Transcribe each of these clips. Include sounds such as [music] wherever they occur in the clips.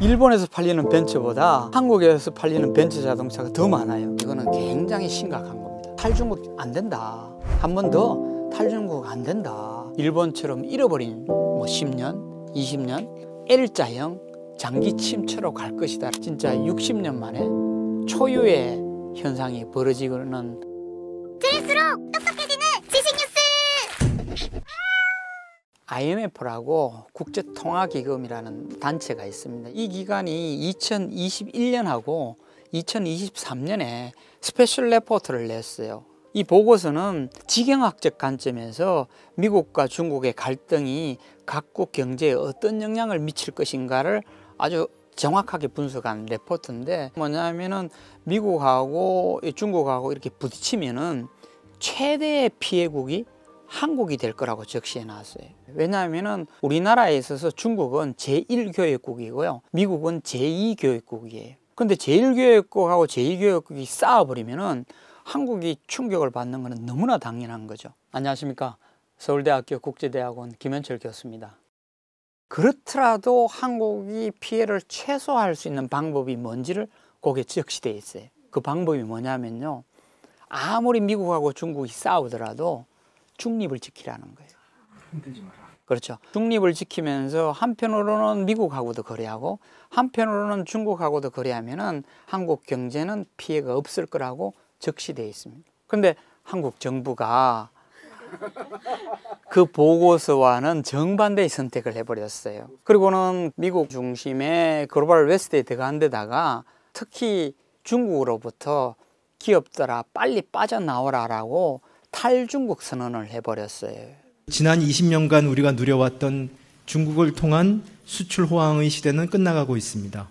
일본에서 팔리는 벤츠보다 한국에서 팔리는 벤츠 자동차가 더 많아요 이거는 굉장히 심각한 겁니다 탈중국 안 된다 한 번 더 탈중국 안 된다 일본처럼 잃어버린 뭐 10년, 20년 L자형 장기 침체로 갈 것이다 진짜 60년 만에 초유의 현상이 벌어지는 그럴수록 IMF라고 국제통화기금이라는 단체가 있습니다. 이 기관이 2021년하고 2023년에 스페셜 레포트를 냈어요. 이 보고서는 지경학적 관점에서 미국과 중국의 갈등이 각국 경제에 어떤 영향을 미칠 것인가를 아주 정확하게 분석한 레포트인데 뭐냐면은 미국하고 중국하고 이렇게 부딪히면은 최대의 피해국이 한국이 될 거라고 적시해 놨어요. 왜냐하면 우리나라에 있어서 중국은 제1교육국이고요. 미국은 제2교육국이에요. 근데 제1교육국하고 제2교육국이 싸워버리면은 한국이 충격을 받는 것은 너무나 당연한 거죠. 안녕하십니까. 서울대학교 국제대학원 김현철 교수입니다. 그렇더라도 한국이 피해를 최소화할 수 있는 방법이 뭔지를 거기에 적시되어 있어요. 그 방법이 뭐냐면요. 아무리 미국하고 중국이 싸우더라도 중립을 지키라는 거예요. 흔들지 마라. 그렇죠. 중립을 지키면서 한편으로는 미국하고도 거래하고 한편으로는 중국하고도 거래하면은 한국 경제는 피해가 없을 거라고 적시되어 있습니다. 그런데 한국 정부가 그 보고서와는 정반대의 선택을 해버렸어요. 그리고는 미국 중심의 글로벌 웨스트에 들어간 데다가 특히 중국으로부터 기업들아 빨리 빠져나오라라고 탈중국 선언을 해버렸어요. 지난 20년간 우리가 누려왔던 중국을 통한 수출 호황의 시대는 끝나가고 있습니다.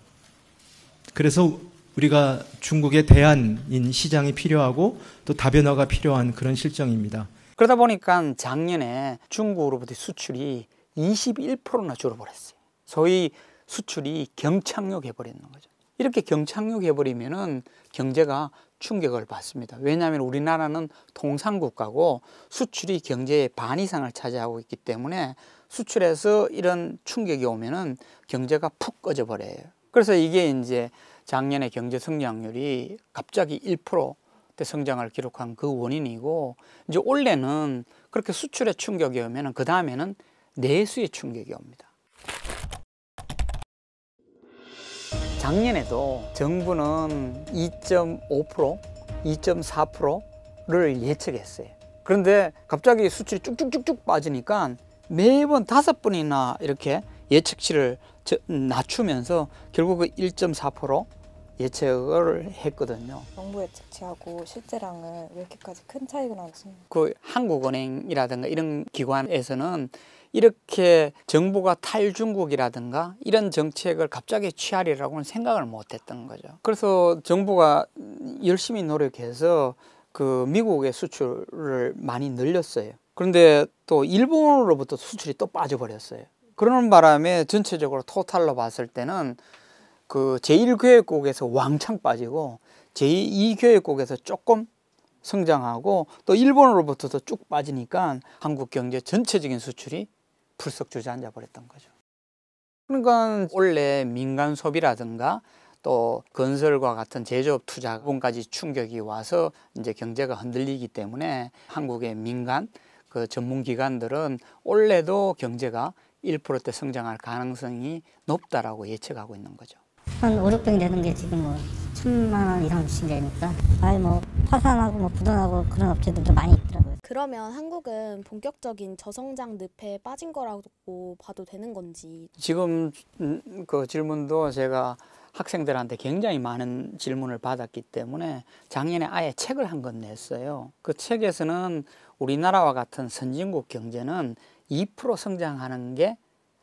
그래서 우리가 중국에 대한인 시장이 필요하고 또 다변화가 필요한 그런 실정입니다. 그러다 보니까 작년에 중국으로부터 수출이 21%나 줄어버렸어요. 소위 수출이 경착륙해버리는 거죠. 이렇게 경착륙해버리면은 경제가 충격을 받습니다. 왜냐하면 우리나라는 통상국가고 수출이 경제의 반 이상을 차지하고 있기 때문에 수출에서 이런 충격이 오면은 경제가 푹 꺼져버려요. 그래서 이게 이제 작년에 경제 성장률이 갑자기 1%대 성장을 기록한 그 원인이고 이제 올해는 그렇게 수출의 충격이 오면은 그 다음에는 내수의 충격이 옵니다. 작년에도 정부는 2.5%, 2.4%를 예측했어요. 그런데 갑자기 수출이 쭉쭉쭉쭉 빠지니까 매번 다섯 번이나 이렇게 예측치를 낮추면서 결국 그1.4% 예측을 했거든요. 정부 예측치하고 실제랑은왜 이렇게까지 큰 차이가 나겠습니까? 그 한국은행이라든가 이런 기관에서는 이렇게 정부가 탈중국이라든가 이런 정책을 갑자기 취하리라고는 생각을 못했던 거죠. 그래서 정부가 열심히 노력해서 그 미국의 수출을 많이 늘렸어요. 그런데 또 일본으로부터 수출이 또 빠져버렸어요. 그러는 바람에 전체적으로 토탈로 봤을 때는 그제1교육국에서 왕창 빠지고 제2교육국에서 조금 성장하고 또일본으로부터쭉 빠지니까 한국 경제 전체적인 수출이 풀썩 주저앉아 버렸던 거죠. 그러니까 원래 민간 소비라든가 또 건설과 같은 제조업 투자 부분까지 충격이 와서 이제 경제가 흔들리기 때문에 한국의 민간 그 전문 기관들은 올해도 경제가 1%대 성장할 가능성이 높다라고 예측하고 있는 거죠. 한 5, 6병 되는 게 지금 뭐 천만 원 이상씩 내니까 아예 뭐 파산하고 뭐 부도나고 그런 업체들도 많이 있더라고요. 그러면 한국은 본격적인 저성장 늪에 빠진 거라고 봐도 되는 건지 지금 음, 그 질문도 제가 학생들한테 굉장히 많은 질문을 받았기 때문에 작년에 아예 책을 한 권 냈어요. 그 책에서는 우리나라와 같은 선진국 경제는 2% 성장하는 게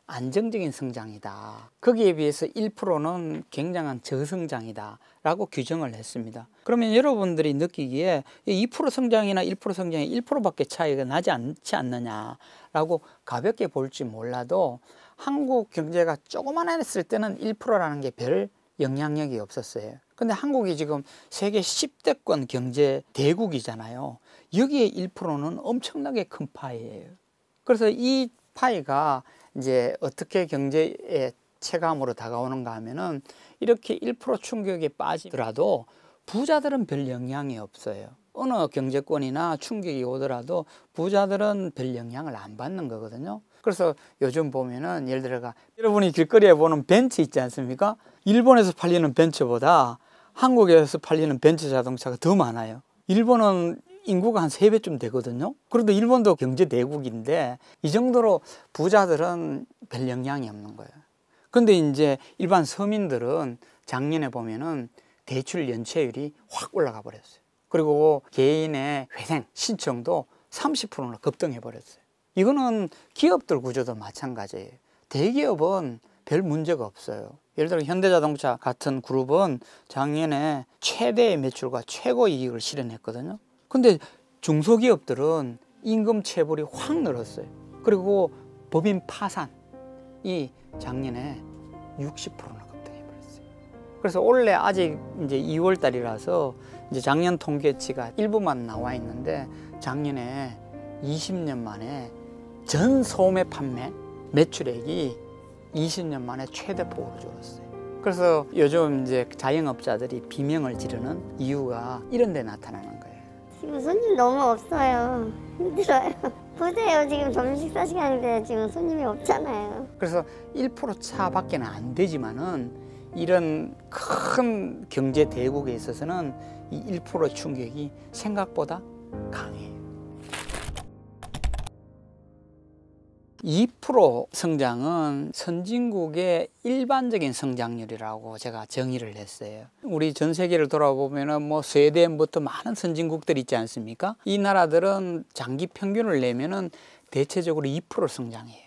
안정적인 성장이다. 거기에 비해서 1%는 굉장한 저성장이다. 라고 규정을 했습니다. 그러면 여러분들이 느끼기에 2% 성장이나 1% 성장이 1%밖에 차이가 나지 않지 않느냐라고 가볍게 볼지 몰라도 한국 경제가 조그만 했을 때는 1%라는 게 별 영향력이 없었어요. 근데 한국이 지금 세계 10대권 경제 대국이잖아요. 여기에 1%는 엄청나게 큰 파이예요. 그래서 이 파이가 이제 어떻게 경제에 체감으로 다가오는가 하면은 이렇게 1% 충격에 빠지더라도 부자들은 별 영향이 없어요. 어느 경제권이나 충격이 오더라도 부자들은 별 영향을 안 받는 거거든요. 그래서 요즘 보면은 예를 들어가 여러분이 길거리에 보는 벤츠 있지 않습니까? 일본에서 팔리는 벤츠보다 한국에서 팔리는 벤츠 자동차가 더 많아요. 일본은 인구가 한 세배쯤 되거든요. 그런데 일본도 경제대국인데 이 정도로 부자들은 별 영향이 없는 거예요. 근데 이제 일반 서민들은 작년에 보면은 대출 연체율이 확 올라가 버렸어요. 그리고 개인의 회생 신청도 30%나 급등해 버렸어요. 이거는 기업들 구조도 마찬가지예요. 대기업은 별 문제가 없어요. 예를 들어 현대자동차 같은 그룹은 작년에 최대의 매출과 최고 이익을 실현했거든요. 근데 중소기업들은 임금 체불이 확 늘었어요. 그리고 법인 파산이 작년에 60%나 급등해버렸어요. 그래서 올해 아직 이제 2월 달이라서 이제 작년 통계치가 일부만 나와 있는데 작년에 20년 만에 전 소매 판매 매출액이 20년 만에 최대 폭으로 줄었어요. 그래서 요즘 이제 자영업자들이 비명을 지르는 이유가 이런 데 나타나는 거예요. 지금 손님 너무 없어요. 힘들어요. [laughs] 보세요. 지금 점심 식사 시간인데 지금 손님이 없잖아요. 그래서 1% 차밖에는 안 되지만은 이런 큰 경제 대국에 있어서는 이1% 충격이 생각보다 강해요. 2% 성장은 선진국의 일반적인 성장률이라고 제가 정의를 했어요. 우리 전 세계를 돌아보면 뭐 스웨덴부터 많은 선진국들 있지 않습니까? 이 나라들은 장기 평균을 내면은 대체적으로 2% 성장해요.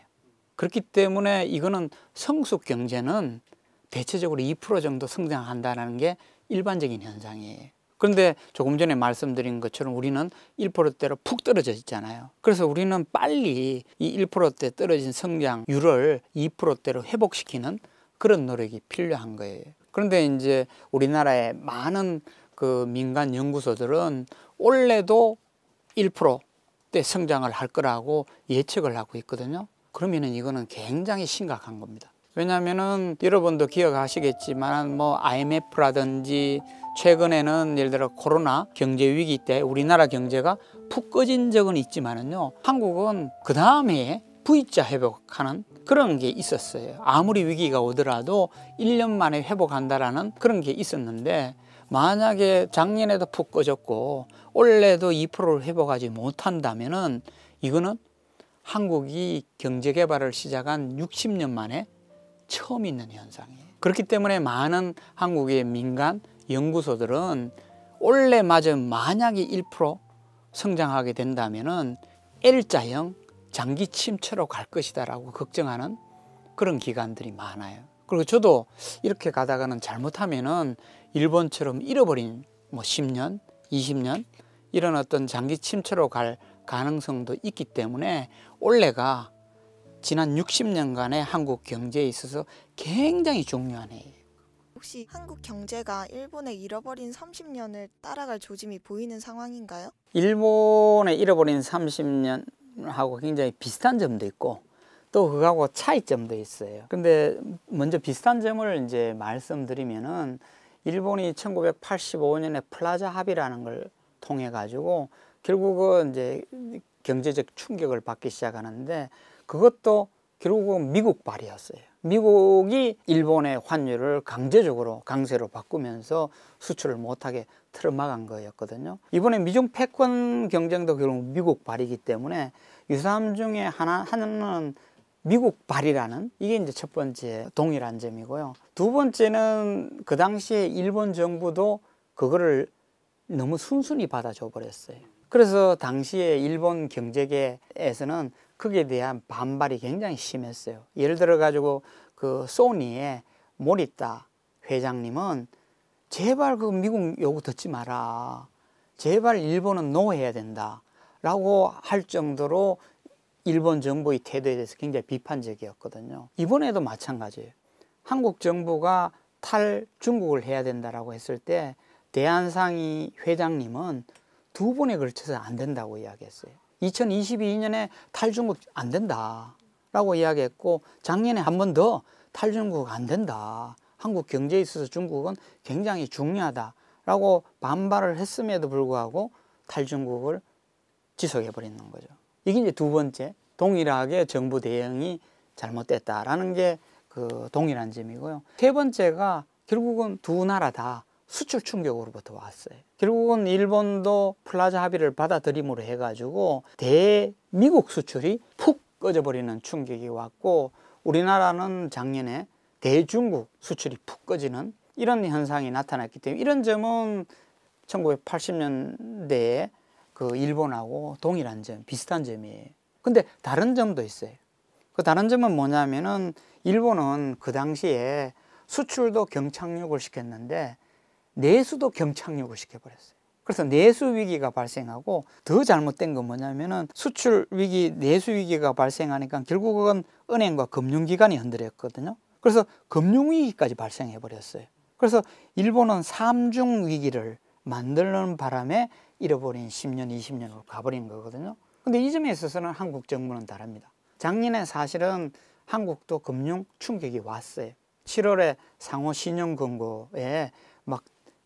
그렇기 때문에 이거는 성숙 경제는 대체적으로 2% 정도 성장한다는 게 일반적인 현상이에요. 그런데 조금 전에 말씀드린 것처럼 우리는 1%대로 푹 떨어져 있잖아요. 그래서 우리는 빨리 이 1%대 떨어진 성장률을 2%대로 회복시키는 그런 노력이 필요한 거예요. 그런데 이제 우리나라의 많은 그 민간 연구소들은 올해도 1%대 성장을 할 거라고 예측을 하고 있거든요. 그러면은 이거는 굉장히 심각한 겁니다. 왜냐하면은 여러분도 기억하시겠지만 뭐 IMF라든지 최근에는 예를 들어 코로나 경제 위기 때 우리나라 경제가 푹 꺼진 적은 있지만은요 한국은 그 다음에 V자 회복하는 그런 게 있었어요. 아무리 위기가 오더라도 1년 만에 회복한다라는 그런 게 있었는데 만약에 작년에도 푹 꺼졌고 올해도 2%를 회복하지 못한다면은 이거는 한국이 경제 개발을 시작한 60년 만에 처음 있는 현상이에요. 그렇기 때문에 많은 한국의 민간 연구소들은 원래 맞아 만약에 1% 성장하게 된다면은 L자형 장기 침체로 갈 것이다라고 걱정하는 그런 기관들이 많아요. 그리고 저도 이렇게 가다가는 잘못하면은 일본처럼 잃어버린 뭐 10년, 20년 이런 어떤 장기 침체로 갈 가능성도 있기 때문에 올해가 지난 60년간의 한국 경제에 있어서 굉장히 중요한 해예요. 혹시 한국 경제가 일본의 잃어버린 30년을 따라갈 조짐이 보이는 상황인가요? 일본의 잃어버린 30년하고 굉장히 비슷한 점도 있고 또 그거하고 차이점도 있어요. 근데 먼저 비슷한 점을 이제 말씀드리면은 일본이 1985년에 플라자 합의라는 걸 통해 가지고 결국은 이제 경제적 충격을 받기 시작하는데 그것도 결국은 미국발이었어요. 미국이 일본의 환율을 강제적으로 강세로 바꾸면서 수출을 못하게 틀어막은 거였거든요. 이번에 미중 패권 경쟁도 결국 미국발이기 때문에 유사함 중에 하나, 하나는 미국발이라는 이게 이제 첫 번째 동일한 점이고요. 두 번째는 그 당시에 일본 정부도 그거를 너무 순순히 받아줘 버렸어요. 그래서 당시에 일본 경제계에서는 거기에 대한 반발이 굉장히 심했어요. 예를 들어 가지고 그 소니의 모리타 회장님은 제발 그 미국 요구 듣지 마라. 제발 일본은 노해야 된다. 라고 할 정도로 일본 정부의 태도에 대해서 굉장히 비판적이었거든요. 이번에도 마찬가지예요. 한국 정부가 탈 중국을 해야 된다라고 했을 때 대한상의 회장님은 두 번에 걸쳐서 안 된다고 이야기했어요. 2022년에 탈중국 안 된다라고 이야기했고 작년에 한 번 더 탈중국 안 된다. 한국 경제에 있어서 중국은 굉장히 중요하다라고 반발을 했음에도 불구하고 탈중국을 지속해 버리는 거죠. 이게 이제 두 번째 동일하게 정부 대응이 잘못됐다라는 게 그 동일한 점이고요. 세 번째가 결국은 두 나라 다 수출 충격으로부터 왔어요. 결국은 일본도 플라자 합의를 받아들임으로 해가지고 대미국 수출이 푹 꺼져버리는 충격이 왔고 우리나라는 작년에 대중국 수출이 푹 꺼지는 이런 현상이 나타났기 때문에 이런 점은 1980년대에 그 일본하고 동일한 점, 비슷한 점이에요. 근데 다른 점도 있어요. 그 다른 점은 뭐냐면은 일본은 그 당시에 수출도 경착륙을 시켰는데 내수도 경착륙을 시켜버렸어요. 그래서 내수 위기가 발생하고 더 잘못된 건 뭐냐면은 수출 위기, 내수 위기가 발생하니까 결국은 은행과 금융기관이 흔들렸거든요. 그래서 금융 위기까지 발생해 버렸어요. 그래서 일본은 삼중 위기를 만드는 바람에 잃어버린 10년, 20년으로 가버린 거거든요. 근데 이 점에 있어서는 한국 정부는 다릅니다. 작년에 사실은 한국도 금융 충격이 왔어요. 7월에 상호 신용 금고에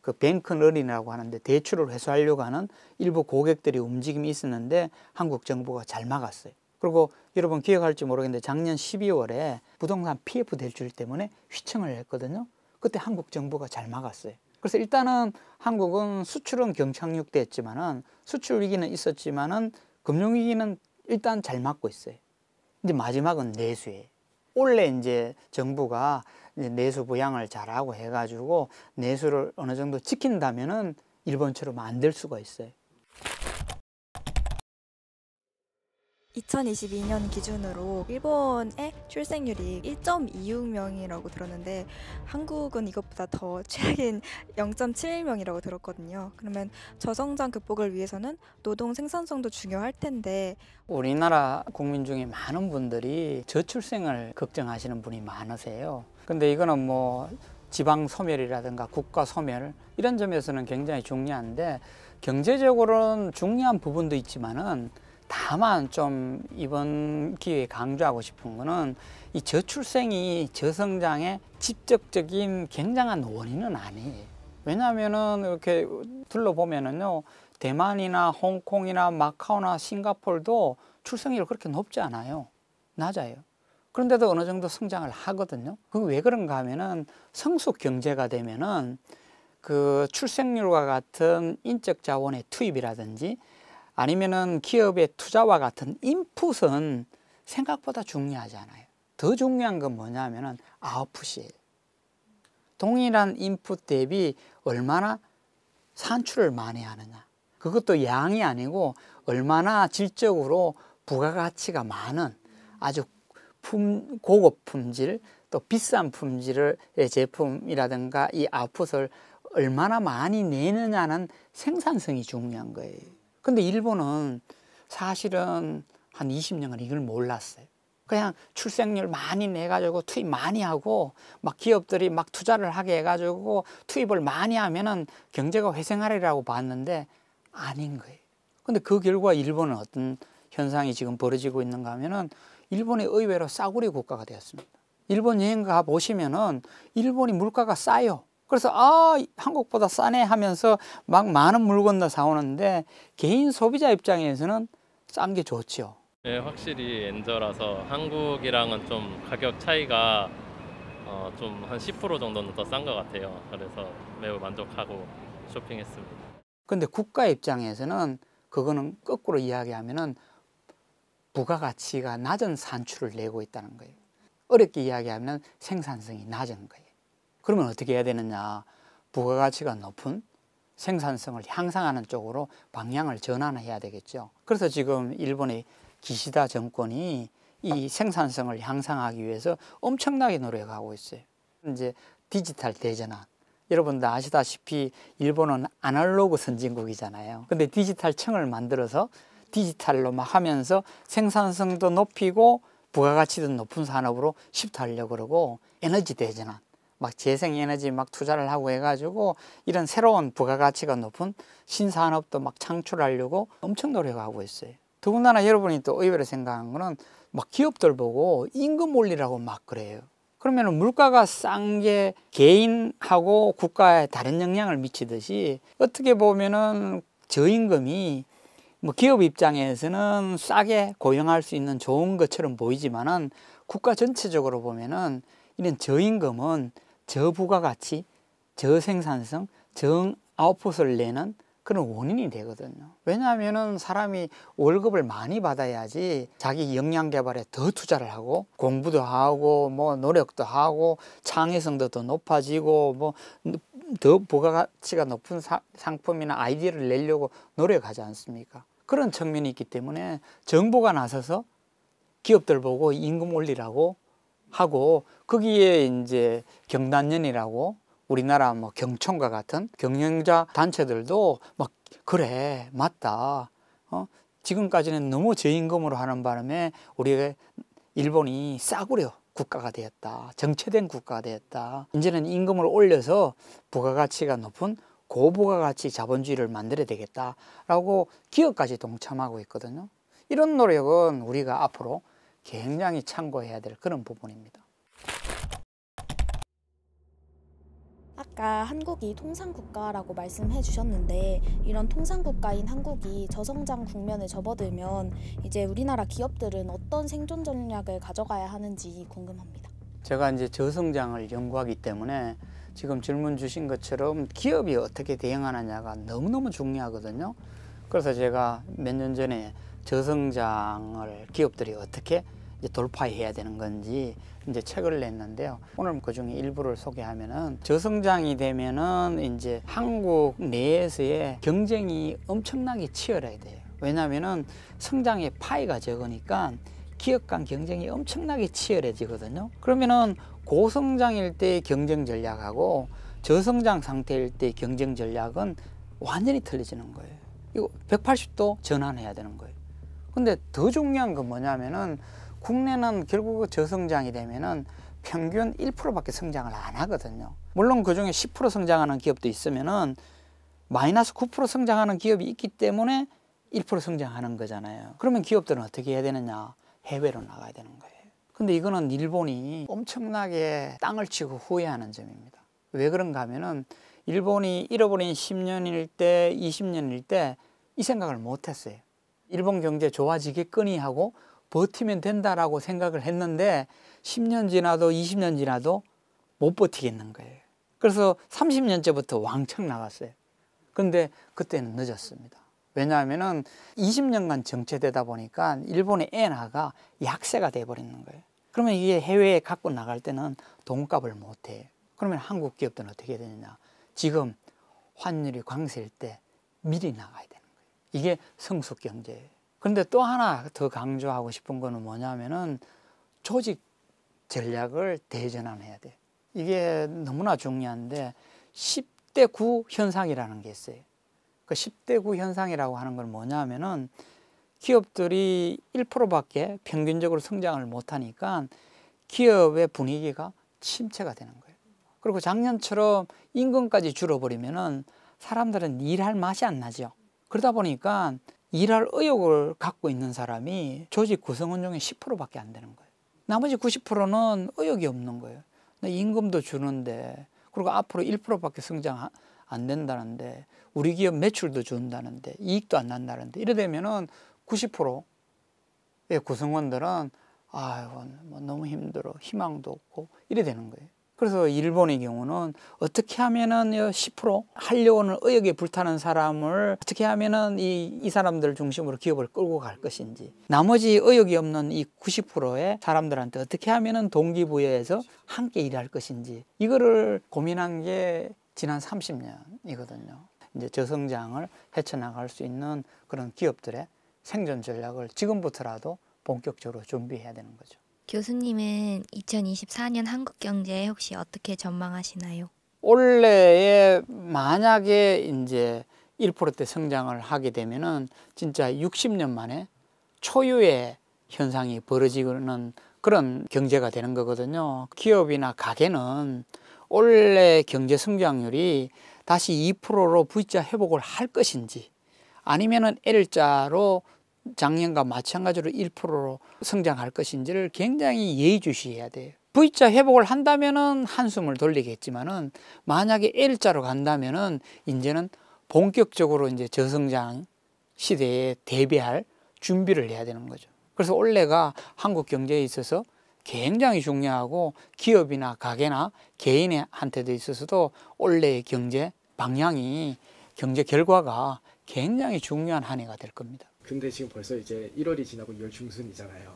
그뱅크런이라고 하는데 대출을 회수하려고 하는 일부 고객들의 움직임이 있었는데 한국 정부가 잘 막았어요. 그리고 여러분 기억할지 모르겠는데 작년 12월에 부동산 PF 대출 때문에 휘청을 했거든요. 그때 한국 정부가 잘 막았어요. 그래서 일단은 한국은 수출은 경착륙됐지만은 수출 위기는 있었지만은 금융 위기는 일단 잘 막고 있어요. 이제 마지막은 내수에. 원래 이제 정부가 내수 부양을 잘하고 해가지고 내수를 어느 정도 지킨다면은 일본처럼 안될 수가 있어요. 2022년 기준으로 일본의 출생률이 1.26명이라고 들었는데 한국은 이것보다 더 최악인 0.71명이라고 들었거든요. 그러면 저성장 극복을 위해서는 노동 생산성도 중요할 텐데 우리나라 국민 중에 많은 분들이 저출생을 걱정하시는 분이 많으세요. 근데 이거는 뭐 지방 소멸이라든가 국가 소멸 이런 점에서는 굉장히 중요한데 경제적으로는 중요한 부분도 있지만은 다만 좀 이번 기회에 강조하고 싶은 거는 이 저출생이 저성장의 직접적인 굉장한 원인은 아니에요. 왜냐하면은 이렇게 둘러보면은요 대만이나 홍콩이나 마카오나 싱가폴도 출생률 그렇게 높지 않아요. 낮아요. 그런데도 어느 정도 성장을 하거든요. 그왜 그런가 하면은 성숙 경제가 되면은 그 출생률과 같은 인적 자원의 투입이라든지 아니면은 기업의 투자와 같은 인풋은 생각보다 중요하지 않아요. 더 중요한 건 뭐냐면은 아웃풋이에요. 동일한 인풋 대비 얼마나 산출을 많이 하느냐. 그것도 양이 아니고 얼마나 질적으로 부가가치가 많은 아주 품, 고급 품질 또 비싼 품질의 제품이라든가 이 아웃풋을 얼마나 많이 내느냐는 생산성이 중요한 거예요. 근데 일본은 사실은 한 20년간 이걸 몰랐어요. 그냥 출생률 많이 내가지고 투입 많이 하고 막 기업들이 막 투자를 하게 해가지고 투입을 많이 하면은 경제가 회생하리라고 봤는데 아닌 거예요. 근데 그 결과 일본은 어떤 현상이 지금 벌어지고 있는가 하면은 일본이 의외로 싸구리 국가가 되었습니다. 일본 여행 가 보시면은 일본이 물가가 싸요. 그래서 아 한국보다 싸네 하면서 막 많은 물건들 사오는데 개인 소비자 입장에서는 싼 게 좋지요. 네, 확실히 엔저라서 한국이랑은 좀 가격 차이가 어, 좀한 10% 정도는 더 싼 것 같아요. 그래서 매우 만족하고 쇼핑했습니다. 근데 국가 입장에서는 그거는 거꾸로 이야기하면은 부가가치가 낮은 산출을 내고 있다는 거예요. 어렵게 이야기하면 생산성이 낮은 거예요. 그러면 어떻게 해야 되느냐? 부가가치가 높은 생산성을 향상하는 쪽으로 방향을 전환해야 되겠죠. 그래서 지금 일본의 기시다 정권이 이 생산성을 향상하기 위해서 엄청나게 노력하고 있어요. 이제 디지털 대전환. 여러분 다 아시다시피 일본은 아날로그 선진국이잖아요. 근데 디지털 층을 만들어서 디지털로 막 하면서 생산성도 높이고 부가가치도 높은 산업으로 시프하려고 그러고 에너지 대전환 막 재생에너지 막 투자를 하고 해가지고 이런 새로운 부가가치가 높은 신산업도 막 창출하려고 엄청 노력하고 있어요. 더군다나 여러분이 또 의외로 생각한 거는 막 기업들 보고 임금 올리라고 막 그래요. 그러면 물가가 싼 게 개인하고 국가에 다른 영향을 미치듯이 어떻게 보면은 저임금이 뭐 기업 입장에서는 싸게 고용할 수 있는 좋은 것처럼 보이지만은 국가 전체적으로 보면은 이런 저임금은 저부가가치, 저생산성, 저 아웃풋을 내는 그런 원인이 되거든요. 왜냐하면은 사람이 월급을 많이 받아야지 자기 역량 개발에 더 투자를 하고 공부도 하고 뭐 노력도 하고 창의성도 더 높아지고 뭐 더 부가가치가 높은 사, 상품이나 아이디어를 내려고 노력하지 않습니까? 그런 측면이 있기 때문에 정부가 나서서 기업들 보고 임금 올리라고 하고 거기에 이제 경단년이라고 우리나라 뭐 경총과 같은 경영자 단체들도 막 그래 맞다 어 지금까지는 너무 저임금으로 하는 바람에 우리가 일본이 싸구려 국가가 되었다 정체된 국가가 되었다 이제는 임금을 올려서 부가가치가 높은 고부가 같이 자본주의를 만들어야 되겠다라고 기업까지 동참하고 있거든요. 이런 노력은 우리가 앞으로 굉장히 참고해야 될 그런 부분입니다. 아까 한국이 통상국가라고 말씀해 주셨는데 이런 통상국가인 한국이 저성장 국면에 접어들면 이제 우리나라 기업들은 어떤 생존 전략을 가져가야 하는지 궁금합니다. 제가 이제 저성장을 연구하기 때문에 지금 질문 주신 것처럼 기업이 어떻게 대응하느냐가 너무너무 중요하거든요. 그래서 제가 몇 년 전에 저성장을 기업들이 어떻게 돌파해야 되는 건지 이제 책을 냈는데요. 오늘 그 중에 일부를 소개하면은 저성장이 되면은 이제 한국 내에서의 경쟁이 엄청나게 치열해야 돼요. 왜냐면은 성장의 파이가 적으니까 기업 간 경쟁이 엄청나게 치열해지거든요. 그러면은 고성장일 때 경쟁 전략하고 저성장 상태일 때 경쟁 전략은 완전히 틀려지는 거예요. 이거 180도 전환해야 되는 거예요. 근데 더 중요한 건 뭐냐면은 국내는 결국 저성장이 되면은 평균 1%밖에 성장을 안 하거든요. 물론 그 중에 10% 성장하는 기업도 있으면은 마이너스 9% 성장하는 기업이 있기 때문에 1% 성장하는 거잖아요. 그러면 기업들은 어떻게 해야 되느냐? 해외로 나가야 되는 거예요. 근데 이거는 일본이 엄청나게 땅을 치고 후회하는 점입니다. 왜 그런가 하면은 일본이 잃어버린 10년일 때, 20년일 때 이 생각을 못 했어요. 일본 경제 좋아지겠거니 하고 버티면 된다라고 생각을 했는데 10년 지나도 20년 지나도 못 버티겠는 거예요. 그래서 30년째부터 왕창 나갔어요. 근데 그때는 늦었습니다. 왜냐하면은 20년간 정체되다 보니까 일본의 엔화가 약세가 돼버리는 거예요. 그러면 이게 해외에 갖고 나갈 때는 돈값을 못해. 그러면 한국 기업들은 어떻게 되느냐? 지금 환율이 광세일 때 미리 나가야 되는 거예요. 이게 성숙 경제예요. 그런데 또 하나 더 강조하고 싶은 거는 뭐냐면은 조직 전략을 대전환해야 돼. 이게 너무나 중요한데 10대 9 현상이라는 게 있어요. 그 그러니까 10대구 현상이라고 하는 건 뭐냐면은 기업들이 1%밖에 평균적으로 성장을 못하니까 기업의 분위기가 침체가 되는 거예요. 그리고 작년처럼 임금까지 줄어버리면은 사람들은 일할 맛이 안 나죠. 그러다 보니까 일할 의욕을 갖고 있는 사람이 조직 구성원 중에 10%밖에 안 되는 거예요. 나머지 90%는 의욕이 없는 거예요. 임금도 주는데 그리고 앞으로 1%밖에 성장 안 된다는데 우리 기업 매출도 준다는데 이익도 안 난다는데 이래 되면은 90%의 구성원들은 아유뭐 너무 힘들어 희망도 없고 이래 되는 거예요. 그래서 일본의 경우는 어떻게 하면은 10%하려을 의욕에 불타는 사람을 어떻게 하면은 이, 이 사람들 중심으로 기업을 끌고 갈 것인지 나머지 의욕이 없는 이 90%의 사람들한테 어떻게 하면은 동기부여해서 함께 일할 것인지 이거를 고민한 게 지난 30년이거든요. 이제 저성장을 헤쳐나갈 수 있는 그런 기업들의 생존 전략을 지금부터라도 본격적으로 준비해야 되는 거죠. 교수님은 2024년 한국 경제 혹시 어떻게 전망하시나요? 올해에 만약에 이제 1%대 성장을 하게 되면은 진짜 60년 만에 초유의 현상이 벌어지는 그런 경제가 되는 거거든요. 기업이나 가게는 올해 경제 성장률이 다시 2%로 V자 회복을 할 것인지 아니면은 L자로 작년과 마찬가지로 1%로 성장할 것인지를 굉장히 예의주시해야 돼요. V자 회복을 한다면은 한숨을 돌리겠지만은 만약에 L자로 간다면은 이제는 본격적으로 이제 저성장 시대에 대비할 준비를 해야 되는 거죠. 그래서 올해가 한국 경제에 있어서 굉장히 중요하고 기업이나 가게나 개인한테도 있어서도 올해의 경제 방향이 경제 결과가 굉장히 중요한 한 해가 될 겁니다. 근데 지금 벌써 이제 1월이 지나고 2월 중순이잖아요.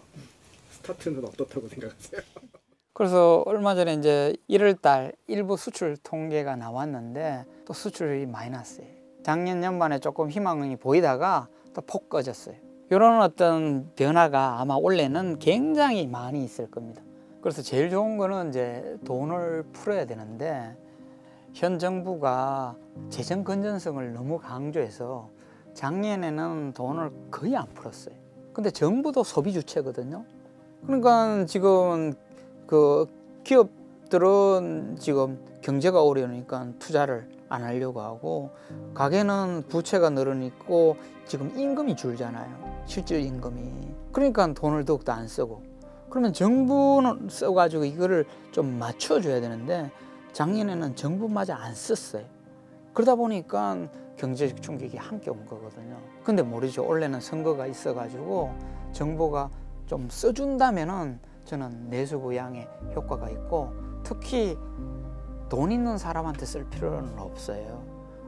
스타트는 어떻다고 생각하세요? [laughs] 그래서 얼마 전에 이제 1월 달 일부 수출 통계가 나왔는데 또 수출이 마이너스예요. 작년 연말에 조금 희망이 보이다가 또 폭 꺼졌어요. 이런 어떤 변화가 아마 올해는 굉장히 많이 있을 겁니다. 그래서 제일 좋은 거는 이제 돈을 풀어야 되는데 현 정부가 재정 건전성을 너무 강조해서 작년에는 돈을 거의 안 풀었어요. 근데 정부도 소비 주체거든요. 그러니까 지금 그 기업들은 지금 경제가 어려우니까 투자를 안 하려고 하고 가게는 부채가 늘어있고 지금 임금이 줄잖아요 실질 임금이 그러니까 돈을 더욱더 안 쓰고 그러면 정부는 써가지고 이거를 좀 맞춰줘야 되는데 작년에는 정부마저 안 썼어요 그러다 보니까 경제적 충격이 함께 온 거거든요 근데 모르죠 원래는 선거가 있어가지고 정부가 좀 써준다면은 저는 내수부양에 효과가 있고 특히 돈 있는 사람한테 쓸 필요는 없어요.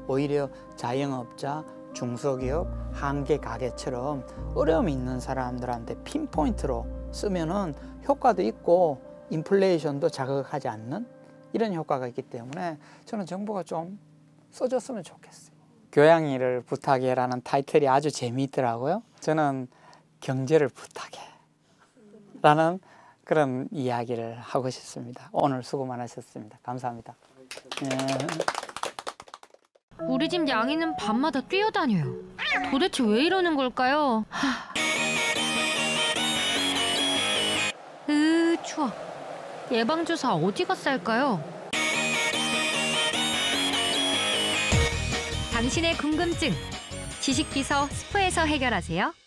오히려 자영업자, 중소기업, 한계 가게처럼 어려움이 있는 사람들한테 핀포인트로 쓰면은 효과도 있고 인플레이션도 자극하지 않는 이런 효과가 있기 때문에 저는 정부가 좀 써줬으면 좋겠어요. 교양일을 부탁해라는 타이틀이 아주 재미있더라고요. 저는 경제를 부탁해 라는 그런 이야기를 하고 싶습니다. 오늘 수고 많으셨습니다. 감사합니다. 예. 우리 집 양이는 밤마다 뛰어다녀요. 도대체 왜 이러는 걸까요? 하... 으 추워. 예방주사 어디갔을까요 당신의 궁금증 지식비서 스프에서 해결하세요.